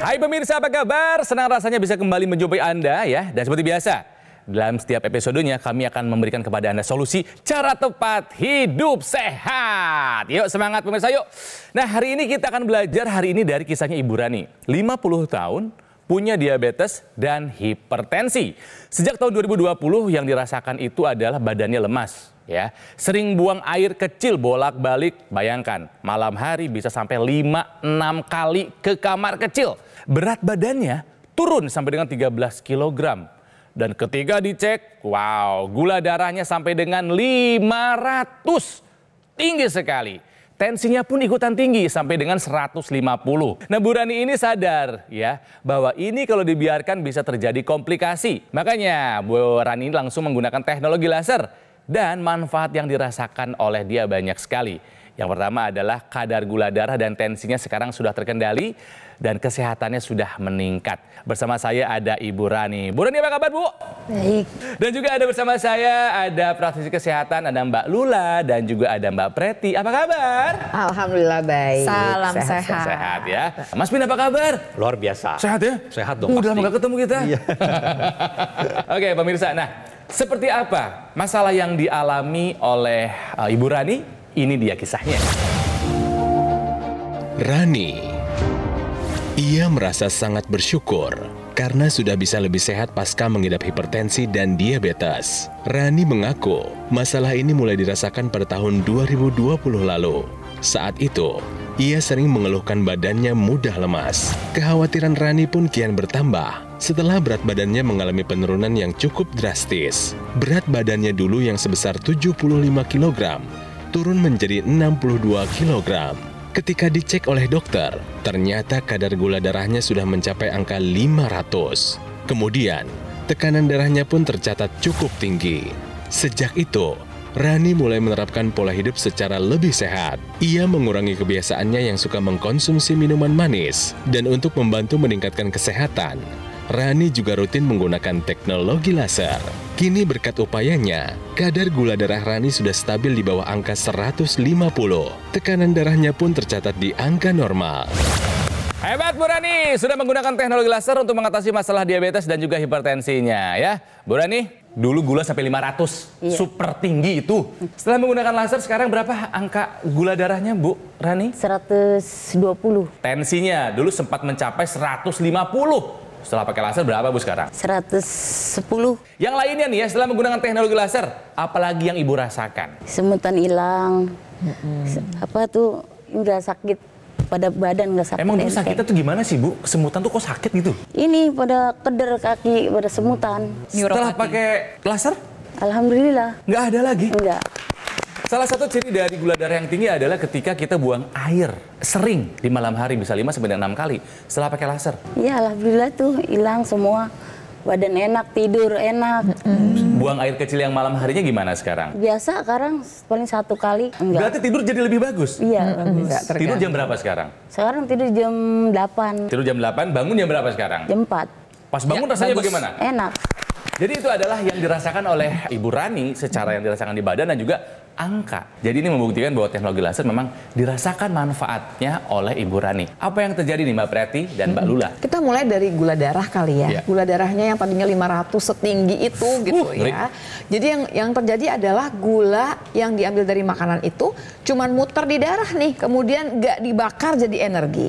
Hai pemirsa, apa kabar? Senang rasanya bisa kembali menjumpai Anda ya. Dan seperti biasa, dalam setiap episodenya kami akan memberikan kepada Anda solusi cara tepat hidup sehat. Yuk semangat pemirsa yuk. Nah hari ini kita akan belajar hari ini dari kisahnya Ibu Rani. 50 tahun punya diabetes dan hipertensi. Sejak tahun 2020 yang dirasakan itu adalah badannya lemas, ya. Sering buang air kecil bolak-balik, bayangkan malam hari bisa sampai 5 6 kali ke kamar kecil. Berat badannya turun sampai dengan 13 kg. Dan ketika dicek, wow, gula darahnya sampai dengan 500. Tinggi sekali. Tensinya pun ikutan tinggi sampai dengan 150. Nah Bu Rani ini sadar ya bahwa ini kalau dibiarkan bisa terjadi komplikasi. Makanya Bu Rani langsung menggunakan teknologi laser dan manfaat yang dirasakan oleh dia banyak sekali. Yang pertama adalah kadar gula darah dan tensinya sekarang sudah terkendali dan kesehatannya sudah meningkat. Bersama saya ada Ibu Rani. Bu Rani apa kabar Bu? Baik. Dan juga ada bersama saya ada praktisi kesehatan, ada Mbak Lula dan juga ada Mbak Preti. Apa kabar? Alhamdulillah baik. Salam sehat. Sehat, sehat ya. Mas Bin apa kabar? Luar biasa. Sehat ya? Sehat dong. Udah nggak ketemu kita. Iya. Oke pemirsa, nah seperti apa masalah yang dialami oleh uh, Ibu Rani? Ini dia kisahnya. Rani ia merasa sangat bersyukur karena sudah bisa lebih sehat pasca mengidap hipertensi dan diabetes. Rani mengaku masalah ini mulai dirasakan pada tahun 2020 lalu. Saat itu, ia sering mengeluhkan badannya mudah lemas. Kekhawatiran Rani pun kian bertambah setelah berat badannya mengalami penurunan yang cukup drastis. Berat badannya dulu yang sebesar 75 kg turun menjadi 62 kg. Ketika dicek oleh dokter, ternyata kadar gula darahnya sudah mencapai angka 500. Kemudian, tekanan darahnya pun tercatat cukup tinggi. Sejak itu, Rani mulai menerapkan pola hidup secara lebih sehat. Ia mengurangi kebiasaannya yang suka mengkonsumsi minuman manis, dan untuk membantu meningkatkan kesehatan, Rani juga rutin menggunakan teknologi laser. Kini berkat upayanya, kadar gula darah Rani sudah stabil di bawah angka 150. Tekanan darahnya pun tercatat di angka normal. Hebat Bu Rani, sudah menggunakan teknologi laser untuk mengatasi masalah diabetes dan juga hipertensinya ya. Bu Rani, dulu gula sampai 500, iya. super tinggi itu. Setelah menggunakan laser sekarang berapa angka gula darahnya Bu Rani? 120. Tensinya dulu sempat mencapai 150. Setelah pakai laser berapa Bu sekarang? 110. Yang lainnya nih ya setelah menggunakan teknologi laser, apalagi yang Ibu rasakan? Semutan hilang. Hmm. Apa tuh udah sakit pada badan nggak sakit. Emang dulu sakitnya tuh gimana sih Bu? semutan tuh kok sakit gitu? Ini pada keder kaki, pada semutan. Setelah pakai laser? Alhamdulillah. Nggak ada lagi? Nggak. Salah satu ciri dari gula darah yang tinggi adalah ketika kita buang air sering di malam hari bisa 5 sampai 6 kali setelah pakai laser. Iya, alhamdulillah tuh hilang semua. Badan enak, tidur enak. Mm. Buang air kecil yang malam harinya gimana sekarang? Biasa sekarang paling satu kali. Enggak. Berarti tidur jadi lebih bagus? Iya, bagus. tidur jam berapa sekarang? Sekarang tidur jam 8. Tidur jam 8, bangun jam berapa sekarang? Jam 4. Pas bangun ya, rasanya bagus. bagaimana? Enak. Jadi itu adalah yang dirasakan oleh Ibu Rani secara yang dirasakan di badan dan juga angka. Jadi ini membuktikan bahwa teknologi laser memang dirasakan manfaatnya oleh Ibu Rani. Apa yang terjadi nih Mbak Preti dan Mbak Lula? Kita mulai dari gula darah kali ya. Yeah. Gula darahnya yang tadinya 500 setinggi itu uh, gitu uh, ya. Ngeri. Jadi yang yang terjadi adalah gula yang diambil dari makanan itu cuman muter di darah nih, kemudian gak dibakar jadi energi.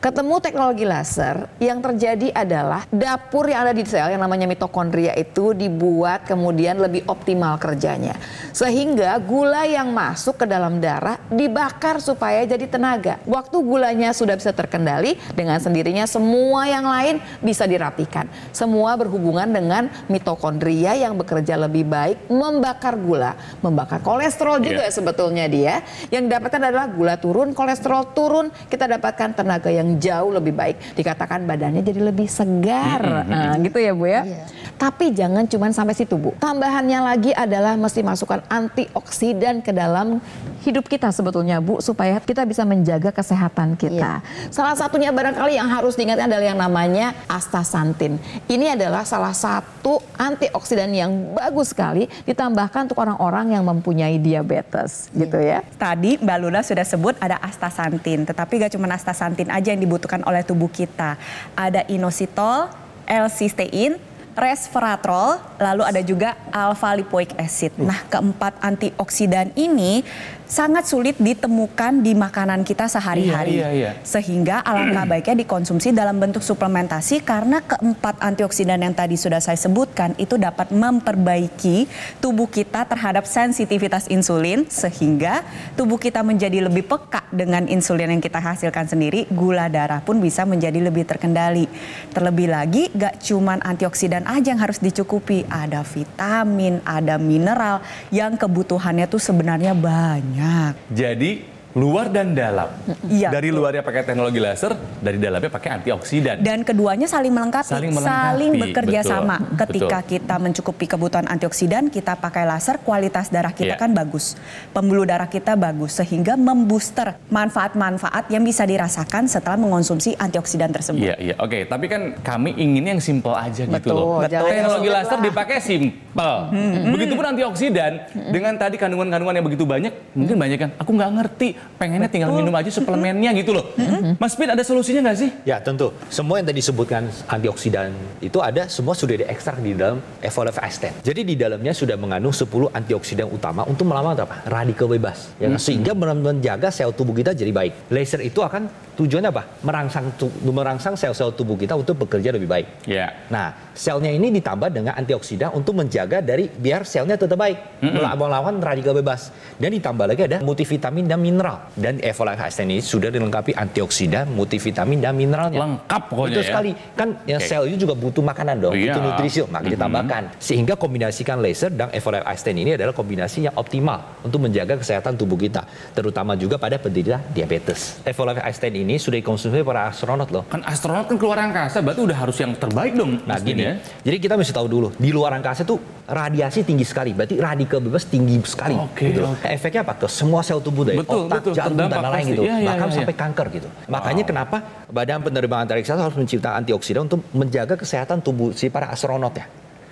Ketemu teknologi laser, yang terjadi adalah dapur yang ada di sel yang namanya mitokondria itu dibuat kemudian lebih optimal kerjanya. Sehingga gula gula yang masuk ke dalam darah dibakar supaya jadi tenaga. Waktu gulanya sudah bisa terkendali, dengan sendirinya semua yang lain bisa dirapikan. Semua berhubungan dengan mitokondria yang bekerja lebih baik membakar gula, membakar kolesterol iya. juga yeah. sebetulnya dia. Yang didapatkan adalah gula turun, kolesterol turun, kita dapatkan tenaga yang jauh lebih baik. Dikatakan badannya jadi lebih segar. Mm -hmm. Nah, gitu ya Bu ya. Yeah. Tapi jangan cuma sampai situ Bu. Tambahannya lagi adalah mesti masukkan antioksidan ke dalam hidup kita sebetulnya Bu supaya kita bisa menjaga kesehatan kita. Iya. Salah satunya barangkali yang harus diingatkan adalah yang namanya astaxanthin. Ini adalah salah satu antioksidan yang bagus sekali ditambahkan untuk orang-orang yang mempunyai diabetes iya. gitu ya. Tadi Mbak Luna sudah sebut ada astaxanthin, tetapi gak cuma astaxanthin aja yang dibutuhkan oleh tubuh kita. Ada inositol, L-cysteine resveratrol, lalu ada juga alpha lipoic acid. Nah, keempat antioksidan ini sangat sulit ditemukan di makanan kita sehari-hari. Iya, iya, iya. Sehingga alangkah baiknya dikonsumsi dalam bentuk suplementasi karena keempat antioksidan yang tadi sudah saya sebutkan itu dapat memperbaiki tubuh kita terhadap sensitivitas insulin sehingga tubuh kita menjadi lebih peka dengan insulin yang kita hasilkan sendiri, gula darah pun bisa menjadi lebih terkendali. Terlebih lagi gak cuma antioksidan aja yang harus dicukupi, ada vitamin, ada mineral yang kebutuhannya tuh sebenarnya banyak banyak. Jadi luar dan dalam. Iya. Dari luarnya pakai teknologi laser, dari dalamnya pakai antioksidan. Dan keduanya saling melengkapi, saling, melengkapi. saling bekerja Betul. sama. Ketika Betul. kita mencukupi kebutuhan antioksidan, kita pakai laser, kualitas darah kita yeah. kan bagus. Pembuluh darah kita bagus sehingga membooster manfaat-manfaat yang bisa dirasakan setelah mengonsumsi antioksidan tersebut. Iya, iya. Oke, tapi kan kami ingin yang simple aja gitu Betul. gitu loh. Betul. Teknologi Jangan laser lah. dipakai simple. Hmm. Begitupun antioksidan hmm. dengan tadi kandungan-kandungan yang begitu banyak, hmm. mungkin banyak yang aku nggak ngerti pengennya tinggal minum aja suplemennya gitu loh. Mm-hmm. Mm-hmm. Mas Pin ada solusinya nggak sih? Ya tentu. Semua yang tadi disebutkan antioksidan itu ada semua sudah diekstrak di dalam Evolve Ice Jadi di dalamnya sudah mengandung 10 antioksidan utama untuk melawan apa? Radikal bebas. Ya, hmm. Sehingga menjaga sel tubuh kita jadi baik. Laser itu akan tujuannya apa? Merangsang merangsang sel-sel tubuh kita untuk bekerja lebih baik. Yeah. Nah, selnya ini ditambah dengan antioksidan untuk menjaga dari biar selnya tetap baik mm -hmm. melawan radikal bebas dan ditambah lagi ada multivitamin dan mineral dan Evolife Hasten ini sudah dilengkapi antioksidan, multivitamin dan mineralnya lengkap pokoknya itu ya. sekali kan yang okay. sel itu juga butuh makanan dong, yeah. butuh nutrisi maka nah, mm -hmm. ditambahkan sehingga kombinasikan laser dan Evolife Hasten ini adalah kombinasi yang optimal untuk menjaga kesehatan tubuh kita terutama juga pada penderita diabetes. Evolife Hasten ini sudah dikonsumsi para astronot loh. Kan astronot kan keluar angkasa berarti udah harus yang terbaik dong. Nah gini, ya. Iya. Jadi kita mesti tahu dulu di luar angkasa tuh radiasi tinggi sekali. Berarti radikal bebas tinggi sekali. Okay, gitu. Okay. Efeknya apa? Ke semua sel tubuh dari betul, otak, betul, jantung dan lain-lain gitu. Ya, Bahkan ya, ya. sampai kanker gitu. Wow. Makanya kenapa Badan Penerbangan Antariksa harus menciptakan antioksidan untuk menjaga kesehatan tubuh si para astronot ya.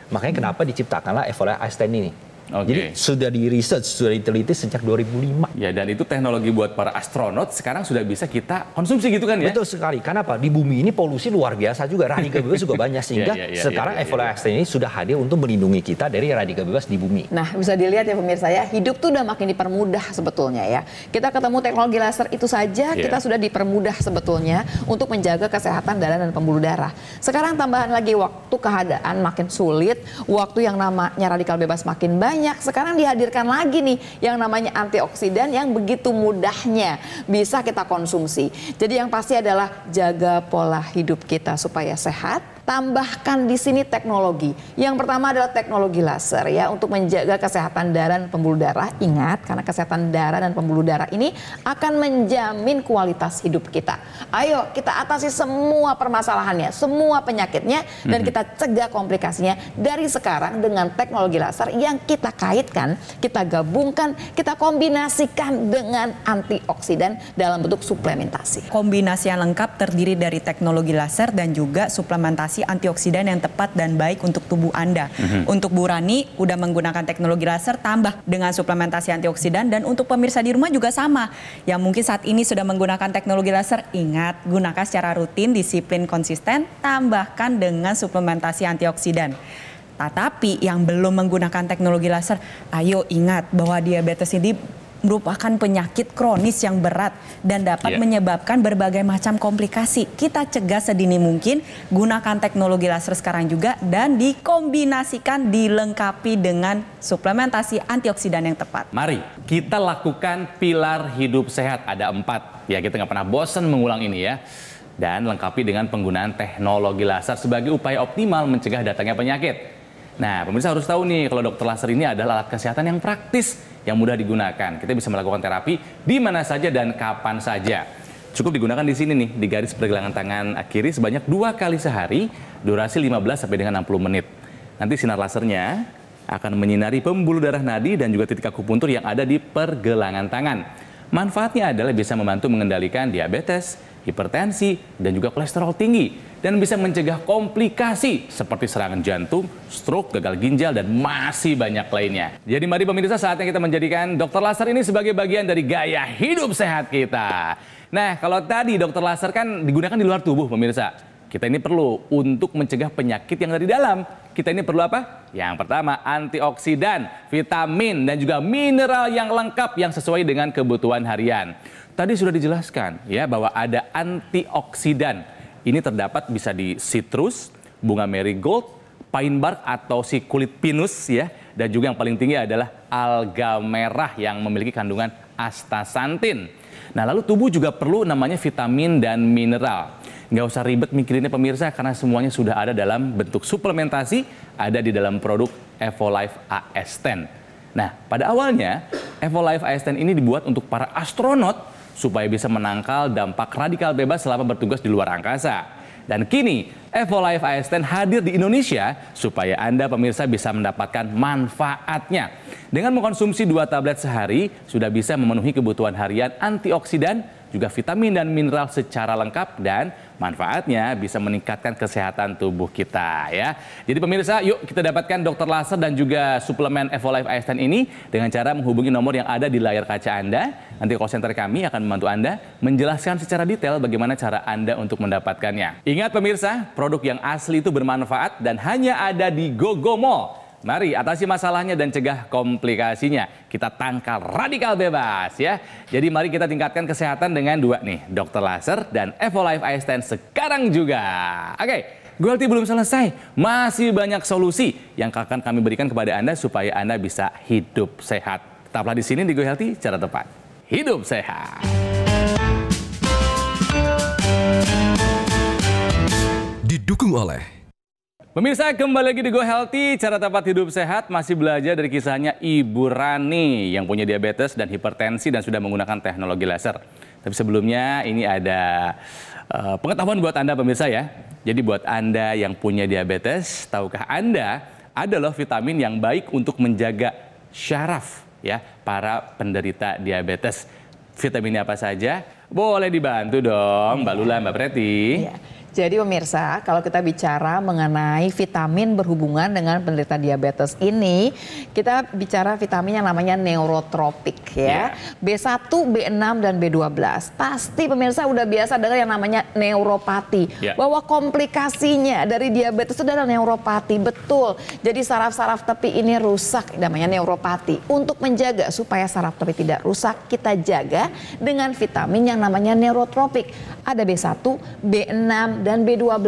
Makanya hmm. kenapa diciptakanlah FLA e Einstein ini. Okay. Jadi sudah di research, sudah diteliti sejak 2005. Ya dan itu teknologi buat para astronot sekarang sudah bisa kita konsumsi gitu kan ya? Betul sekali. Karena apa? Di bumi ini polusi luar biasa juga, radikal bebas juga banyak sehingga yeah, yeah, yeah, ya, sekarang yeah, yeah, yeah. Ya. ini sudah hadir untuk melindungi kita dari radikal bebas di bumi. Nah bisa dilihat ya pemirsa ya, hidup tuh udah makin dipermudah sebetulnya ya. Kita ketemu teknologi laser itu saja yeah. kita sudah dipermudah sebetulnya untuk menjaga kesehatan darah dan pembuluh darah. Sekarang tambahan lagi waktu keadaan makin sulit, waktu yang namanya radikal bebas makin banyak banyak. Sekarang dihadirkan lagi nih yang namanya antioksidan yang begitu mudahnya bisa kita konsumsi. Jadi yang pasti adalah jaga pola hidup kita supaya sehat tambahkan di sini teknologi. Yang pertama adalah teknologi laser ya untuk menjaga kesehatan darah dan pembuluh darah. Ingat karena kesehatan darah dan pembuluh darah ini akan menjamin kualitas hidup kita. Ayo kita atasi semua permasalahannya, semua penyakitnya dan kita cegah komplikasinya dari sekarang dengan teknologi laser yang kita kaitkan, kita gabungkan, kita kombinasikan dengan antioksidan dalam bentuk suplementasi. Kombinasi yang lengkap terdiri dari teknologi laser dan juga suplementasi kombinasi antioksidan yang tepat dan baik untuk tubuh Anda. Mm-hmm. Untuk Bu Rani udah menggunakan teknologi laser tambah dengan suplementasi antioksidan dan untuk pemirsa di rumah juga sama. Yang mungkin saat ini sudah menggunakan teknologi laser, ingat gunakan secara rutin, disiplin konsisten, tambahkan dengan suplementasi antioksidan. Tetapi yang belum menggunakan teknologi laser, ayo ingat bahwa diabetes ini merupakan penyakit kronis yang berat dan dapat yeah. menyebabkan berbagai macam komplikasi. Kita cegah sedini mungkin, gunakan teknologi laser sekarang juga dan dikombinasikan dilengkapi dengan suplementasi antioksidan yang tepat. Mari kita lakukan pilar hidup sehat ada empat. Ya kita nggak pernah bosan mengulang ini ya dan lengkapi dengan penggunaan teknologi laser sebagai upaya optimal mencegah datangnya penyakit. Nah, pemirsa harus tahu nih kalau dokter laser ini adalah alat kesehatan yang praktis yang mudah digunakan. Kita bisa melakukan terapi di mana saja dan kapan saja. Cukup digunakan di sini nih, di garis pergelangan tangan kiri sebanyak dua kali sehari, durasi 15 sampai dengan 60 menit. Nanti sinar lasernya akan menyinari pembuluh darah nadi dan juga titik akupuntur yang ada di pergelangan tangan. Manfaatnya adalah bisa membantu mengendalikan diabetes, hipertensi, dan juga kolesterol tinggi. Dan bisa mencegah komplikasi seperti serangan jantung, stroke, gagal ginjal, dan masih banyak lainnya. Jadi mari pemirsa saatnya kita menjadikan dokter laser ini sebagai bagian dari gaya hidup sehat kita. Nah kalau tadi dokter laser kan digunakan di luar tubuh pemirsa. Kita ini perlu untuk mencegah penyakit yang dari dalam. Kita ini perlu apa? Yang pertama, antioksidan, vitamin, dan juga mineral yang lengkap yang sesuai dengan kebutuhan harian. Tadi sudah dijelaskan ya bahwa ada antioksidan. Ini terdapat bisa di citrus, bunga marigold, pine bark atau si kulit pinus ya. Dan juga yang paling tinggi adalah alga merah yang memiliki kandungan astaxanthin. Nah lalu tubuh juga perlu namanya vitamin dan mineral. Nggak usah ribet mikirinnya pemirsa karena semuanya sudah ada dalam bentuk suplementasi ada di dalam produk Evolife AS10. Nah, pada awalnya Evolife AS10 ini dibuat untuk para astronot supaya bisa menangkal dampak radikal bebas selama bertugas di luar angkasa. Dan kini Evolife AS10 hadir di Indonesia supaya Anda pemirsa bisa mendapatkan manfaatnya. Dengan mengkonsumsi dua tablet sehari sudah bisa memenuhi kebutuhan harian antioksidan, juga vitamin dan mineral secara lengkap dan Manfaatnya bisa meningkatkan kesehatan tubuh kita ya. Jadi pemirsa, yuk kita dapatkan Dokter Laser dan juga suplemen Evolife Einstein ini dengan cara menghubungi nomor yang ada di layar kaca Anda. Nanti call center kami akan membantu Anda menjelaskan secara detail bagaimana cara Anda untuk mendapatkannya. Ingat pemirsa, produk yang asli itu bermanfaat dan hanya ada di GoGo Mari atasi masalahnya dan cegah komplikasinya. Kita tangkal radikal bebas ya. Jadi mari kita tingkatkan kesehatan dengan dua nih, dokter Laser dan Evolife Stand sekarang juga. Oke, okay. Gualti belum selesai, masih banyak solusi yang akan kami berikan kepada Anda supaya Anda bisa hidup sehat. Tetaplah di sini di Go Healthy cara tepat. Hidup sehat. Didukung oleh Pemirsa kembali lagi di Go Healthy, cara tempat hidup sehat masih belajar dari kisahnya Ibu Rani yang punya diabetes dan hipertensi dan sudah menggunakan teknologi laser. Tapi sebelumnya ini ada uh, pengetahuan buat Anda pemirsa ya. Jadi buat Anda yang punya diabetes, tahukah Anda ada loh vitamin yang baik untuk menjaga syaraf ya para penderita diabetes. Vitaminnya apa saja? Boleh dibantu dong Mbak Lula, Mbak Preti. Iya. Jadi pemirsa, kalau kita bicara mengenai vitamin berhubungan dengan penderita diabetes ini, kita bicara vitamin yang namanya neurotropik ya. Yeah. B1, B6 dan B12. Pasti pemirsa udah biasa dengar yang namanya neuropati. Yeah. Bahwa komplikasinya dari diabetes itu adalah neuropati, betul. Jadi saraf-saraf tepi ini rusak namanya neuropati. Untuk menjaga supaya saraf tepi tidak rusak, kita jaga dengan vitamin yang namanya neurotropik. Ada B1, B6 dan B12.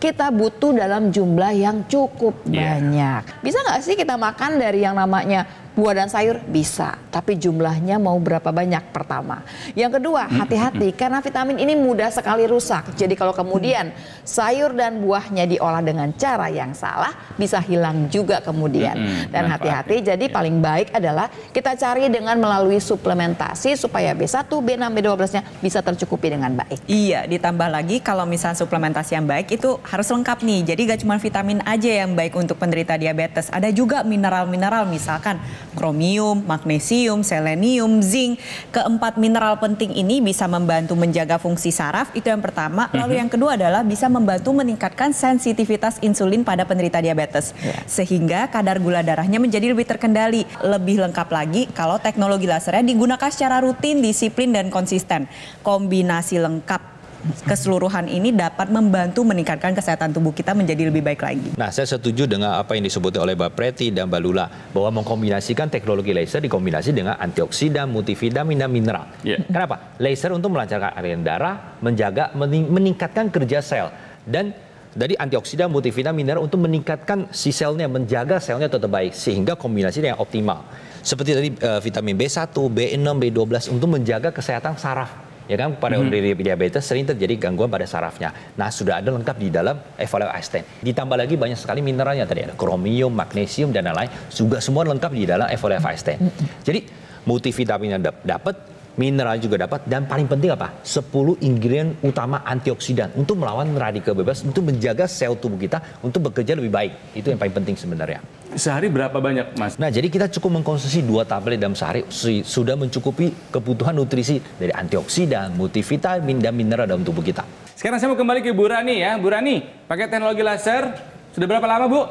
Kita butuh dalam jumlah yang cukup yeah. banyak. Bisa nggak sih kita makan dari yang namanya buah dan sayur bisa, tapi jumlahnya mau berapa banyak pertama. Yang kedua, hati-hati karena vitamin ini mudah sekali rusak. Jadi kalau kemudian sayur dan buahnya diolah dengan cara yang salah, bisa hilang juga kemudian. Dan hati-hati, jadi iya. paling baik adalah kita cari dengan melalui suplementasi supaya B1, B6, B12-nya bisa tercukupi dengan baik. Iya, ditambah lagi kalau misalnya suplementasi yang baik itu harus lengkap nih. Jadi gak cuma vitamin aja yang baik untuk penderita diabetes, ada juga mineral-mineral misalkan Kromium, magnesium, selenium, zinc. Keempat mineral penting ini bisa membantu menjaga fungsi saraf, itu yang pertama. Lalu mhm. yang kedua adalah bisa membantu meningkatkan sensitivitas insulin pada penderita diabetes. Ya. Sehingga kadar gula darahnya menjadi lebih terkendali. Lebih lengkap lagi kalau teknologi lasernya digunakan secara rutin, disiplin, dan konsisten. Kombinasi lengkap keseluruhan ini dapat membantu meningkatkan kesehatan tubuh kita menjadi lebih baik lagi. Nah, saya setuju dengan apa yang disebut oleh Mbak Preti dan Mbak Lula bahwa mengkombinasikan teknologi laser dikombinasi dengan antioksidan, multivitamin dan mineral. Yeah. Kenapa? Laser untuk melancarkan aliran darah, menjaga meningkatkan kerja sel dan dari antioksidan, multivitamin, mineral untuk meningkatkan si selnya, menjaga selnya tetap baik sehingga kombinasinya yang optimal. Seperti tadi uh, vitamin B1, B6, B12 untuk menjaga kesehatan saraf ya kan pada mm -hmm. diabetes sering terjadi gangguan pada sarafnya. Nah sudah ada lengkap di dalam Evaleo Ice Ditambah lagi banyak sekali mineralnya tadi ada kromium, magnesium dan lain-lain. Juga semua lengkap di dalam Evaleo Ice mhm. Jadi multivitaminnya dapat mineral juga dapat dan paling penting apa? 10 ingredient utama antioksidan untuk melawan radikal bebas untuk menjaga sel tubuh kita untuk bekerja lebih baik. Itu yang paling penting sebenarnya. Sehari berapa banyak, Mas? Nah, jadi kita cukup mengkonsumsi dua tablet dalam sehari sudah mencukupi kebutuhan nutrisi dari antioksidan, multivitamin dan mineral dalam tubuh kita. Sekarang saya mau kembali ke Bu Rani ya. Bu Rani, pakai teknologi laser sudah berapa lama, Bu?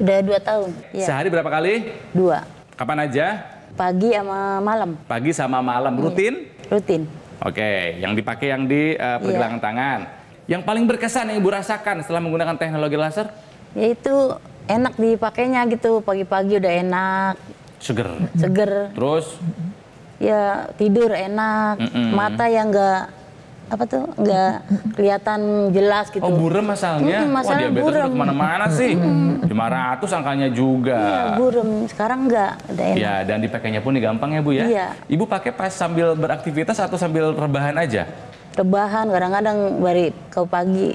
Sudah dua tahun. Ya. Sehari berapa kali? Dua. Kapan aja? Pagi sama malam. Pagi sama malam rutin? Hmm. Rutin. Oke, yang dipakai yang di uh, pergelangan iya. tangan. Yang paling berkesan yang Ibu rasakan setelah menggunakan teknologi laser? Yaitu enak dipakainya gitu, pagi-pagi udah enak. Seger. Seger. Terus? Ya tidur enak, mm -mm. mata yang enggak apa tuh nggak kelihatan jelas gitu. Oh burem masalahnya? -hmm, masalah Wah diabetes udah kemana-mana sih. -hmm. 500 angkanya juga. Iya burem, sekarang nggak. ada ya dan dipakainya pun gampang ya Bu ya? Iya. Ibu pakai pas sambil beraktivitas atau sambil rebahan aja? Rebahan, kadang-kadang bari ke pagi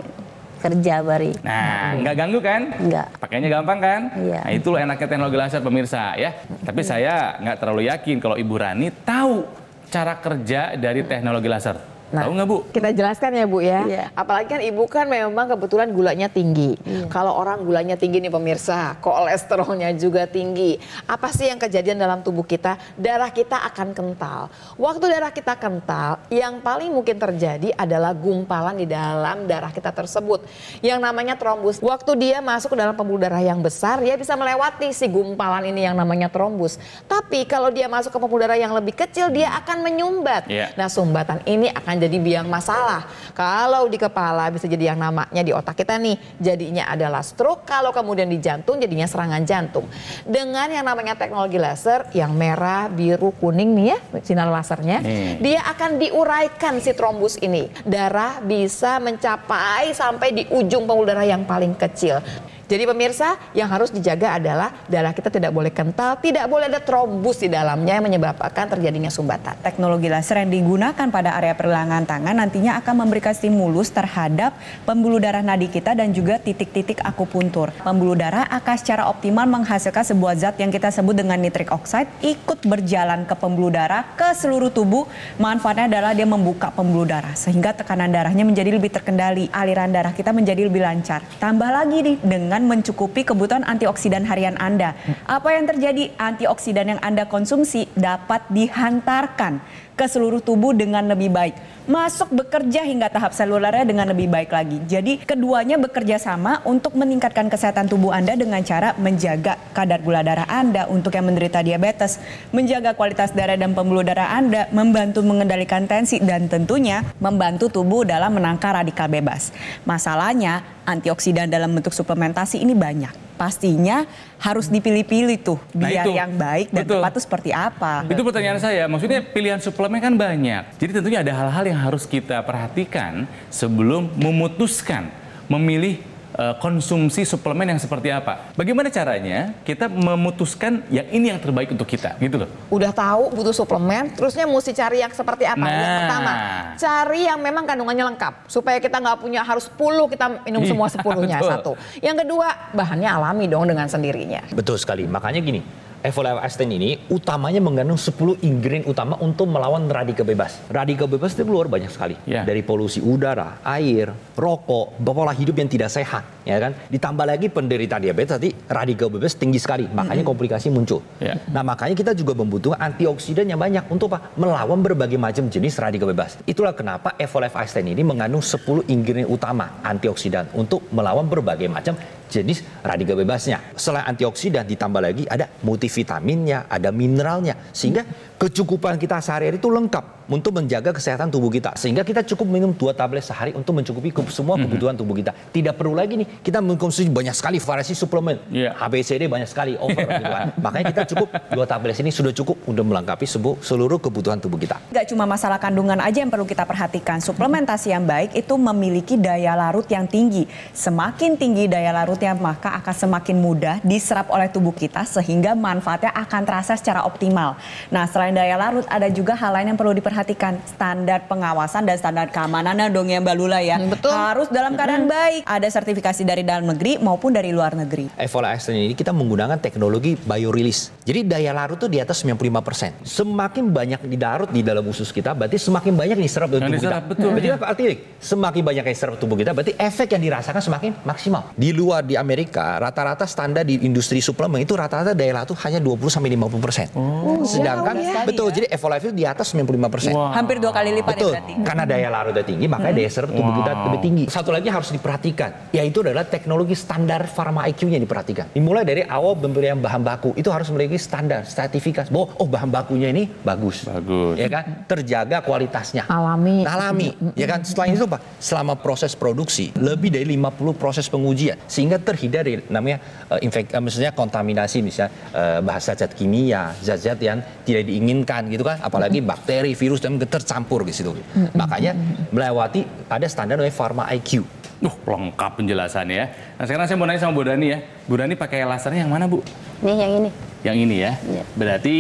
kerja bari. Nah, nggak ganggu kan? Nggak. Pakainya gampang kan? Iya. Nah, itu loh enaknya teknologi laser pemirsa ya. Tapi saya nggak terlalu yakin kalau Ibu Rani tahu cara kerja dari teknologi laser. Nah, Tahu nggak Bu? Kita jelaskan ya Bu ya. Iya. Apalagi kan Ibu kan memang kebetulan gulanya tinggi. Iya. Kalau orang gulanya tinggi nih pemirsa, kolesterolnya juga tinggi. Apa sih yang kejadian dalam tubuh kita? Darah kita akan kental. Waktu darah kita kental, yang paling mungkin terjadi adalah gumpalan di dalam darah kita tersebut. Yang namanya trombus. Waktu dia masuk ke dalam pembuluh darah yang besar, dia bisa melewati si gumpalan ini yang namanya trombus. Tapi kalau dia masuk ke pembuluh darah yang lebih kecil, dia akan menyumbat. Iya. Nah, sumbatan ini akan jadi biang masalah. Kalau di kepala bisa jadi yang namanya di otak kita nih jadinya adalah stroke. Kalau kemudian di jantung jadinya serangan jantung. Dengan yang namanya teknologi laser yang merah, biru, kuning nih ya sinar lasernya. hmm. Dia akan diuraikan si trombus ini. Darah bisa mencapai sampai di ujung pembuluh darah yang paling kecil. Jadi pemirsa yang harus dijaga adalah darah kita tidak boleh kental, tidak boleh ada trombus di dalamnya yang menyebabkan terjadinya sumbatan. Teknologi laser yang digunakan pada area perlang tangan-tangan nantinya akan memberikan stimulus terhadap pembuluh darah nadi kita dan juga titik-titik akupuntur. Pembuluh darah akan secara optimal menghasilkan sebuah zat yang kita sebut dengan nitric oxide ikut berjalan ke pembuluh darah ke seluruh tubuh. Manfaatnya adalah dia membuka pembuluh darah sehingga tekanan darahnya menjadi lebih terkendali, aliran darah kita menjadi lebih lancar. Tambah lagi nih dengan mencukupi kebutuhan antioksidan harian Anda. Apa yang terjadi? Antioksidan yang Anda konsumsi dapat dihantarkan ke seluruh tubuh dengan lebih baik. Masuk bekerja hingga tahap selulernya dengan lebih baik lagi. Jadi keduanya bekerja sama untuk meningkatkan kesehatan tubuh Anda dengan cara menjaga kadar gula darah Anda untuk yang menderita diabetes, menjaga kualitas darah dan pembuluh darah Anda, membantu mengendalikan tensi dan tentunya membantu tubuh dalam menangkal radikal bebas. Masalahnya antioksidan dalam bentuk suplementasi ini banyak pastinya harus dipilih-pilih tuh nah, biar nah yang baik dan betul. tepat itu seperti apa. Itu pertanyaan saya. Maksudnya pilihan suplemen kan banyak. Jadi tentunya ada hal-hal yang harus kita perhatikan sebelum memutuskan memilih uh, konsumsi suplemen yang seperti apa. Bagaimana caranya kita memutuskan yang ini yang terbaik untuk kita, gitu loh. Udah tahu butuh suplemen, terusnya mesti cari yang seperti apa. Nah. Yang pertama, cari yang memang kandungannya lengkap supaya kita nggak punya harus 10 kita minum iya, semua 10-nya satu. Yang kedua, bahannya alami dong dengan sendirinya. Betul sekali. Makanya gini, flfs Einstein ini utamanya mengandung 10 ingredient utama untuk melawan radikal bebas. Radikal bebas itu keluar banyak sekali. Yeah. Dari polusi udara, air, rokok, pola hidup yang tidak sehat ya kan ditambah lagi penderita diabetes tadi radikal bebas tinggi sekali makanya komplikasi muncul yeah. nah makanya kita juga membutuhkan antioksidan yang banyak untuk apa melawan berbagai macam jenis radikal bebas itulah kenapa Evolve Einstein ini mengandung 10 ingredient utama antioksidan untuk melawan berbagai macam jenis radikal bebasnya. Selain antioksidan ditambah lagi ada multivitaminnya, ada mineralnya sehingga kecukupan kita sehari-hari itu lengkap untuk menjaga kesehatan tubuh kita. Sehingga kita cukup minum dua tablet sehari untuk mencukupi semua mhm. kebutuhan tubuh kita. Tidak perlu lagi nih kita mengkonsumsi banyak sekali variasi suplemen. Yeah. ABCD banyak sekali over gitu kan. Makanya kita cukup dua tablet ini sudah cukup untuk melengkapi seluruh kebutuhan tubuh kita. Gak cuma masalah kandungan aja yang perlu kita perhatikan. Suplementasi yang baik itu memiliki daya larut yang tinggi. Semakin tinggi daya larutnya maka akan semakin mudah diserap oleh tubuh kita sehingga manfaatnya akan terasa secara optimal. Nah, selain daya larut ada juga hal lain yang perlu diperhatikan memperhatikan standar pengawasan dan standar keamanannya dong ya Mbak Lula ya. Hmm, betul. Harus dalam keadaan -hmm. baik. Ada sertifikasi dari dalam negeri maupun dari luar negeri. Evola Action ini kita menggunakan teknologi biorelease. Jadi daya larut tuh di atas 95%. Semakin banyak didarut di dalam usus kita berarti semakin banyak yang diserap dalam tubuh diserap, kita. Betul. Berarti apa artinya? Semakin banyak yang diserap tubuh kita berarti efek yang dirasakan semakin maksimal. Di luar di Amerika rata-rata standar di industri suplemen itu rata-rata daya larut hanya 20 sampai 50%. Oh. Sedangkan ya, betul. Jadi Evolife itu di atas 95% persen. Wow. Hampir dua kali lipat ya Betul. ya Karena daya hmm. larutnya tinggi, makanya hmm. daya serap tubuh wow. kita lebih tinggi. Satu lagi harus diperhatikan, yaitu adalah teknologi standar Pharma IQ-nya diperhatikan. Dimulai dari awal pembelian bahan baku, itu harus memiliki standar, sertifikat. Bahwa, oh bahan bakunya ini bagus. Bagus. Ya kan? Terjaga kualitasnya. Alami. Alami. Ya kan? Selain itu Pak, selama proses produksi, lebih dari 50 proses pengujian. Sehingga terhindar dari namanya, uh, infek, uh, eh, misalnya kontaminasi, misalnya uh, bahasa zat kimia, zat-zat yang tidak diinginkan gitu kan. Apalagi bakteri, virus, bagus dan tercampur di situ. Mm-hmm. Makanya melewati ada standar namanya Pharma IQ. Duh, lengkap penjelasannya ya. Nah, sekarang saya mau nanya sama Bu Dani ya. Bu Dani pakai lasernya yang mana, Bu? Nih, yang ini. Yang ini ya. ya. Berarti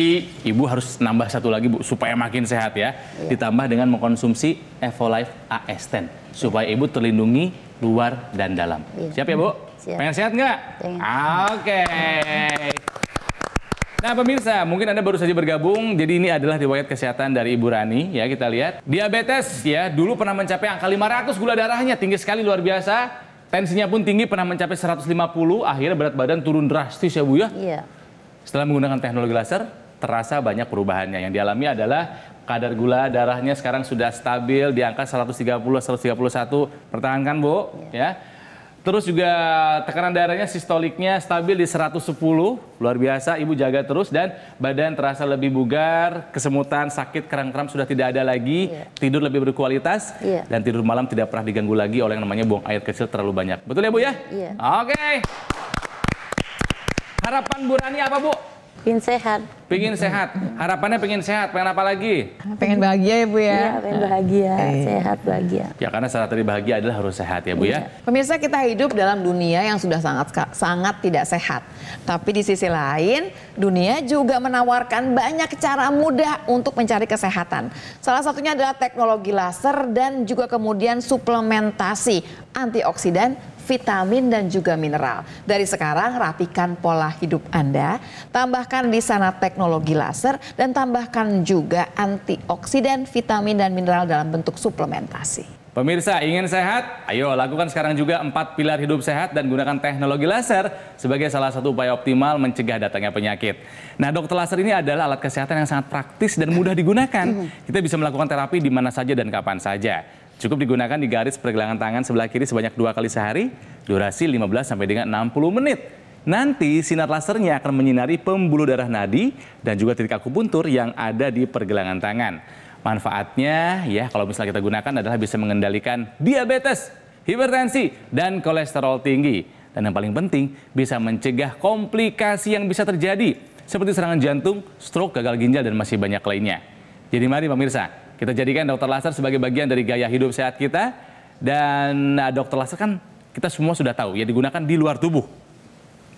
Ibu harus nambah satu lagi, Bu, supaya makin sehat ya. ya. Ditambah dengan mengkonsumsi Evolife AS10 supaya Ibu terlindungi luar dan dalam. Ya. Siap ya, Bu? Siap. Pengen sehat nggak? Oke. Okay. Nah pemirsa, mungkin Anda baru saja bergabung. Jadi ini adalah riwayat kesehatan dari Ibu Rani. Ya kita lihat. Diabetes ya, dulu pernah mencapai angka 500 gula darahnya. Tinggi sekali luar biasa. Tensinya pun tinggi, pernah mencapai 150. Akhirnya berat badan turun drastis ya Bu ya? Iya. Setelah menggunakan teknologi laser, terasa banyak perubahannya. Yang dialami adalah kadar gula darahnya sekarang sudah stabil di angka 130 131. Pertahankan, Bu, Iya. ya. Terus juga tekanan darahnya sistoliknya stabil di 110, luar biasa. Ibu jaga terus dan badan terasa lebih bugar, kesemutan, sakit, kerang kram sudah tidak ada lagi, Iya. tidur lebih berkualitas iya. dan tidur malam tidak pernah diganggu lagi oleh yang namanya buang air kecil terlalu banyak. Betul ya Bu ya? Iya. Oke. Okay. Harapan Bu Rani apa Bu? Pingin sehat. Pingin sehat. Harapannya pingin sehat. Pengen apa lagi? Pengen bahagia ya Bu ya. Iya, pengen bahagia, eh. sehat bahagia. Ya karena syarat dari bahagia adalah harus sehat ya Bu ya. Iya. Pemirsa kita hidup dalam dunia yang sudah sangat sangat tidak sehat. Tapi di sisi lain, dunia juga menawarkan banyak cara mudah untuk mencari kesehatan. Salah satunya adalah teknologi laser dan juga kemudian suplementasi antioksidan vitamin dan juga mineral. Dari sekarang rapikan pola hidup Anda, tambahkan di sana teknologi laser dan tambahkan juga antioksidan, vitamin dan mineral dalam bentuk suplementasi. Pemirsa ingin sehat? Ayo lakukan sekarang juga empat pilar hidup sehat dan gunakan teknologi laser sebagai salah satu upaya optimal mencegah datangnya penyakit. Nah dokter laser ini adalah alat kesehatan yang sangat praktis dan mudah digunakan. Mm-hmm. Kita bisa melakukan terapi di mana saja dan kapan saja. Cukup digunakan di garis pergelangan tangan sebelah kiri sebanyak dua kali sehari, durasi 15 sampai dengan 60 menit. Nanti sinar lasernya akan menyinari pembuluh darah nadi dan juga titik akupuntur yang ada di pergelangan tangan. Manfaatnya ya kalau misalnya kita gunakan adalah bisa mengendalikan diabetes, hipertensi, dan kolesterol tinggi. Dan yang paling penting bisa mencegah komplikasi yang bisa terjadi seperti serangan jantung, stroke, gagal ginjal, dan masih banyak lainnya. Jadi mari pemirsa, kita jadikan dokter laser sebagai bagian dari gaya hidup sehat kita. Dan nah, dokter laser kan kita semua sudah tahu ya digunakan di luar tubuh.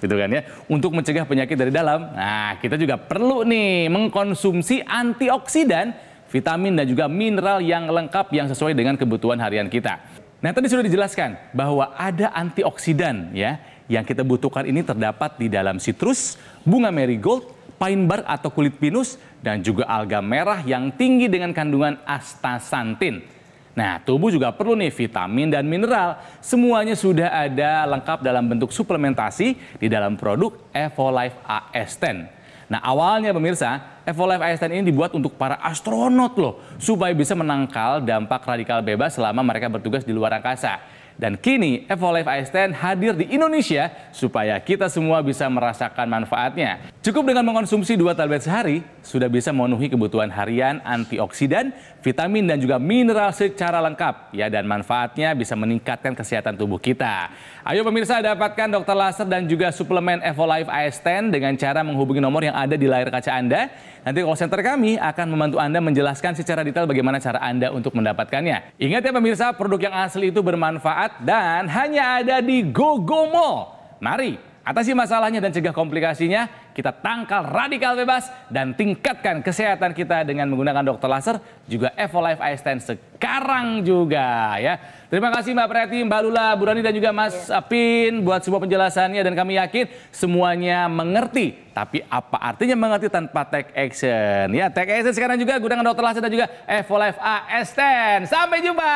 Gitu kan ya. Untuk mencegah penyakit dari dalam. Nah, kita juga perlu nih mengkonsumsi antioksidan, vitamin dan juga mineral yang lengkap yang sesuai dengan kebutuhan harian kita. Nah, tadi sudah dijelaskan bahwa ada antioksidan ya yang kita butuhkan ini terdapat di dalam sitrus, bunga marigold, pine bark atau kulit pinus, dan juga alga merah yang tinggi dengan kandungan astaxanthin. Nah, tubuh juga perlu nih vitamin dan mineral. Semuanya sudah ada lengkap dalam bentuk suplementasi di dalam produk Evolife AS10. Nah awalnya pemirsa, Evolife AS10 ini dibuat untuk para astronot loh, supaya bisa menangkal dampak radikal bebas selama mereka bertugas di luar angkasa. Dan kini Evolife ASTN hadir di Indonesia supaya kita semua bisa merasakan manfaatnya. Cukup dengan mengonsumsi dua tablet sehari, sudah bisa memenuhi kebutuhan harian antioksidan, vitamin dan juga mineral secara lengkap. Ya dan manfaatnya bisa meningkatkan kesehatan tubuh kita. Ayo pemirsa dapatkan dokter laser dan juga suplemen Evolife ASTN dengan cara menghubungi nomor yang ada di layar kaca Anda. Nanti call center kami akan membantu Anda menjelaskan secara detail bagaimana cara Anda untuk mendapatkannya. Ingat ya pemirsa, produk yang asli itu bermanfaat sehat dan hanya ada di Gogo Mari atasi masalahnya dan cegah komplikasinya. Kita tangkal radikal bebas dan tingkatkan kesehatan kita dengan menggunakan dokter laser juga Life Evolife Einstein sekarang juga ya. Terima kasih Mbak Preti, Mbak Lula, Bu Rani dan juga Mas yeah. Pin buat semua penjelasannya dan kami yakin semuanya mengerti. Tapi apa artinya mengerti tanpa take action? Ya, take action sekarang juga gunakan dokter laser dan juga Evolife Einstein. Sampai jumpa.